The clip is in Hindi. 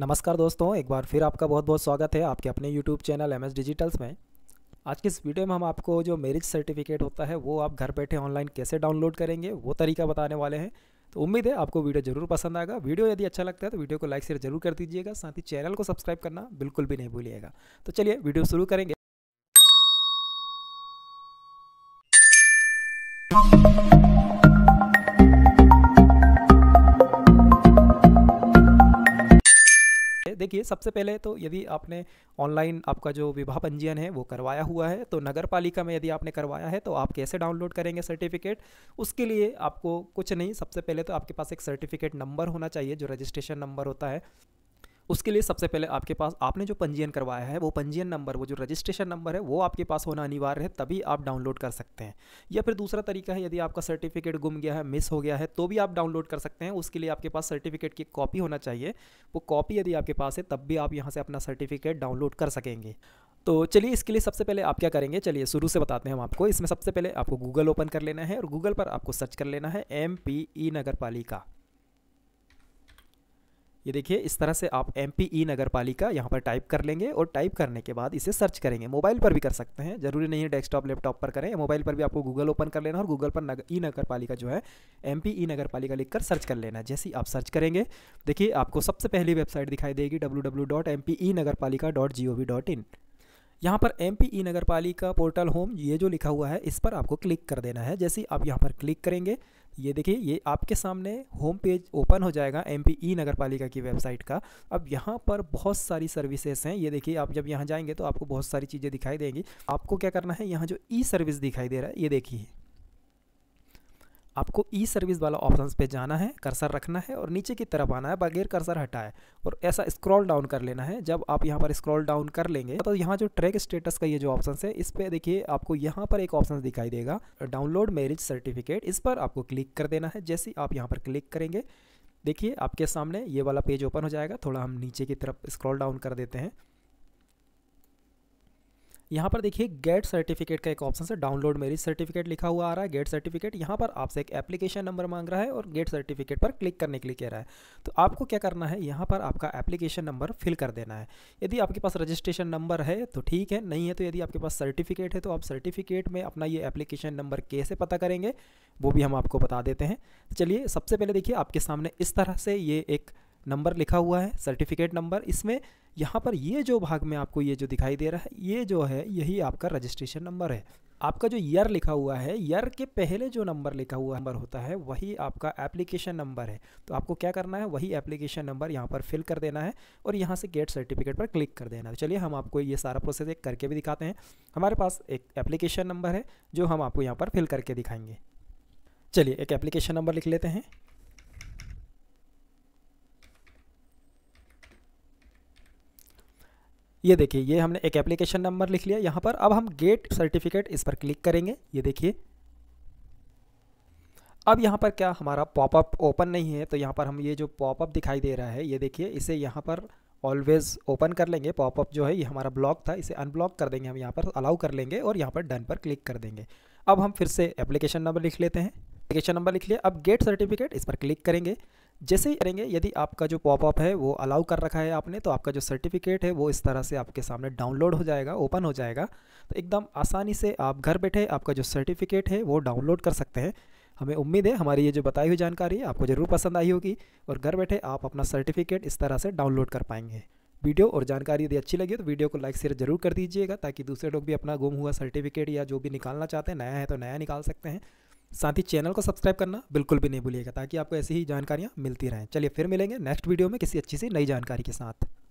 नमस्कार दोस्तों एक बार फिर आपका बहुत बहुत स्वागत है आपके अपने YouTube channel M S digitals में आज की इस वीडियो में हम आपको जो मैरिज सर्टिफिकेट होता है वो आप घर बैठे ऑनलाइन कैसे डाउनलोड करेंगे वो तरीका बताने वाले हैं तो उम्मीद है आपको वीडियो जरूर पसंद आएगा वीडियो यदि अच्छा लगता है तो वीडियो को लाइक शेयर जरूर कर दीजिएगा साथ ही चैनल को सब्सक्राइब करना बिल्कुल भी नहीं भूलिएगा तो चलिए वीडियो शुरू करेंगे देखिए सबसे पहले तो यदि आपने ऑनलाइन आपका जो विवाह पंजीयन है वो करवाया हुआ है तो नगर पालिका में यदि आपने करवाया है तो आप कैसे डाउनलोड करेंगे सर्टिफिकेट उसके लिए आपको कुछ नहीं सबसे पहले तो आपके पास एक सर्टिफिकेट नंबर होना चाहिए जो रजिस्ट्रेशन नंबर होता है उसके लिए सबसे पहले आपके पास आपने जो पंजीयन करवाया है वो पंजीयन नंबर वो जो रजिस्ट्रेशन नंबर है वो आपके पास होना अनिवार्य है तभी आप डाउनलोड कर सकते हैं या फिर दूसरा तरीका है यदि आपका सर्टिफिकेट गुम गया है मिस हो गया है तो भी आप डाउनलोड कर सकते हैं उसके लिए आपके पास सर्टिफिकेट की कॉपी होना चाहिए वो कॉपी यदि आपके पास है तब भी आप यहाँ से अपना सर्टिफिकेट डाउनलोड कर सकेंगे तो चलिए इसके लिए सबसे पहले आप क्या करेंगे चलिए शुरू से बताते हैं हम आपको इसमें सबसे पहले आपको गूगल ओपन कर लेना है और गूगल पर आपको सर्च कर लेना है एम पी ई नगर पालिका ये देखिए इस तरह से आप M P E e Nagar Palika यहाँ पर टाइप कर लेंगे और टाइप करने के बाद इसे सर्च करेंगे मोबाइल पर भी कर सकते हैं जरूरी नहीं है डेस्कटॉप लैपटॉप पर करें मोबाइल पर भी आपको गूगल ओपन कर लेना और गूगल पर नगर ई नगर पालिका जो है M P E e Nagar Palika लिख कर सर्च कर लेना जैसे ही आप सर्च करेंगे देखिए आपको सबसे पहली वेबसाइट दिखाई देगी W W dot M P E Nagar Palika dot G O V dot in यहाँ पर M P E e Nagar Palika portal home ये जो लिखा हुआ है इस पर आपको क्लिक कर देना है जैसे आप यहाँ पर क्लिक करेंगे ये देखिए ये आपके सामने होम पेज ओपन हो जाएगा M P E e Nagar Palika की वेबसाइट का अब यहाँ पर बहुत सारी सर्विसेज हैं ये देखिए आप जब यहाँ जाएंगे तो आपको बहुत सारी चीज़ें दिखाई देंगी आपको क्या करना है यहाँ जो ई सर्विस दिखाई दे रहा है ये देखिए आपको ई सर्विस वाला ऑप्शन पे जाना है कर्सर रखना है और नीचे की तरफ आना है बगैर कर्सर हटाए और ऐसा स्क्रॉल डाउन कर लेना है जब आप यहाँ पर स्क्रॉल डाउन कर लेंगे तो यहाँ जो ट्रैक स्टेटस का ये जो ऑप्शन है इस पर देखिए आपको यहाँ पर एक ऑप्शन दिखाई देगा डाउनलोड मैरिज सर्टिफिकेट इस पर आपको क्लिक कर देना है जैसे आप यहाँ पर क्लिक करेंगे देखिए आपके सामने ये वाला पेज ओपन हो जाएगा थोड़ा हम नीचे की तरफ स्क्रॉल डाउन कर देते हैं यहाँ पर देखिए गेट सर्टिफिकेट का एक ऑप्शन है डाउनलोड मेरी सर्टिफिकेट लिखा हुआ आ रहा है गेट सर्टिफिकेट यहाँ पर आपसे एक एप्लीकेशन नंबर मांग रहा है और गेट सर्टिफिकेट पर क्लिक करने के लिए कह रहा है तो आपको क्या करना है यहाँ पर आपका एप्लीकेशन नंबर फिल कर देना है यदि आपके पास रजिस्ट्रेशन नंबर है तो ठीक है नहीं है तो यदि आपके पास सर्टिफिकेट है तो आप सर्टिफिकेट में अपना ये एप्लीकेशन नंबर कैसे पता करेंगे वो भी हम आपको बता देते हैं चलिए सबसे पहले देखिए आपके सामने इस तरह से ये एक नंबर लिखा हुआ है सर्टिफिकेट नंबर इसमें यहाँ पर ये जो भाग में आपको ये जो दिखाई दे रहा है ये जो है यही आपका रजिस्ट्रेशन नंबर है आपका जो ईयर लिखा हुआ है ईयर के पहले जो नंबर लिखा हुआ नंबर होता है वही आपका एप्लीकेशन नंबर है तो आपको क्या करना है वही एप्लीकेशन नंबर यहाँ पर फिल कर देना है और यहाँ से गेट सर्टिफिकेट पर क्लिक कर देना है तो चलिए हम आपको ये सारा प्रोसेस एक करके भी दिखाते हैं हमारे पास एक एप्लीकेशन नंबर है जो हम आपको यहाँ पर फिल करके दिखाएंगे चलिए एक एप्लीकेशन नंबर लिख लेते हैं ये देखिए ये हमने एक एप्लीकेशन नंबर लिख लिया यहाँ पर अब हम गेट सर्टिफिकेट इस पर क्लिक करेंगे ये देखिए अब यहाँ पर क्या हमारा पॉपअप ओपन नहीं है तो यहाँ पर हम ये जो पॉपअप दिखाई दे रहा है ये देखिए इसे यहाँ पर ऑलवेज़ ओपन कर लेंगे पॉपअप जो है ये हमारा ब्लॉक था इसे अनब्लॉक कर देंगे हम यहाँ पर अलाउ कर लेंगे और यहाँ पर डन पर क्लिक कर देंगे अब हम फिर से एप्लीकेशन नंबर लिख लेते हैं एप्लीकेशन नंबर लिख लिया अब गेट सर्टिफिकेट इस पर क्लिक करेंगे जैसे ही करेंगे यदि आपका जो पॉपअप है वो अलाउ कर रखा है आपने तो आपका जो सर्टिफिकेट है वो इस तरह से आपके सामने डाउनलोड हो जाएगा ओपन हो जाएगा तो एकदम आसानी से आप घर बैठे आपका जो सर्टिफिकेट है वो डाउनलोड कर सकते हैं हमें उम्मीद है हमारी ये जो बताई हुई जानकारी है आपको ज़रूर पसंद आई होगी और घर बैठे आप अपना सर्टिफिकेट इस तरह से डाउनलोड कर पाएंगे वीडियो और जानकारी यदि अच्छी लगी तो वीडियो को लाइक शेयर जरूर कर दीजिएगा ताकि दूसरे लोग भी अपना गुम हुआ सर्टिफिकेट या जो भी निकालना चाहते हैं नया है तो नया निकाल सकते हैं साथ ही चैनल को सब्सक्राइब करना बिल्कुल भी नहीं भूलिएगा ताकि आपको ऐसी ही जानकारियाँ मिलती रहें चलिए फिर मिलेंगे नेक्स्ट वीडियो में किसी अच्छी सी नई जानकारी के साथ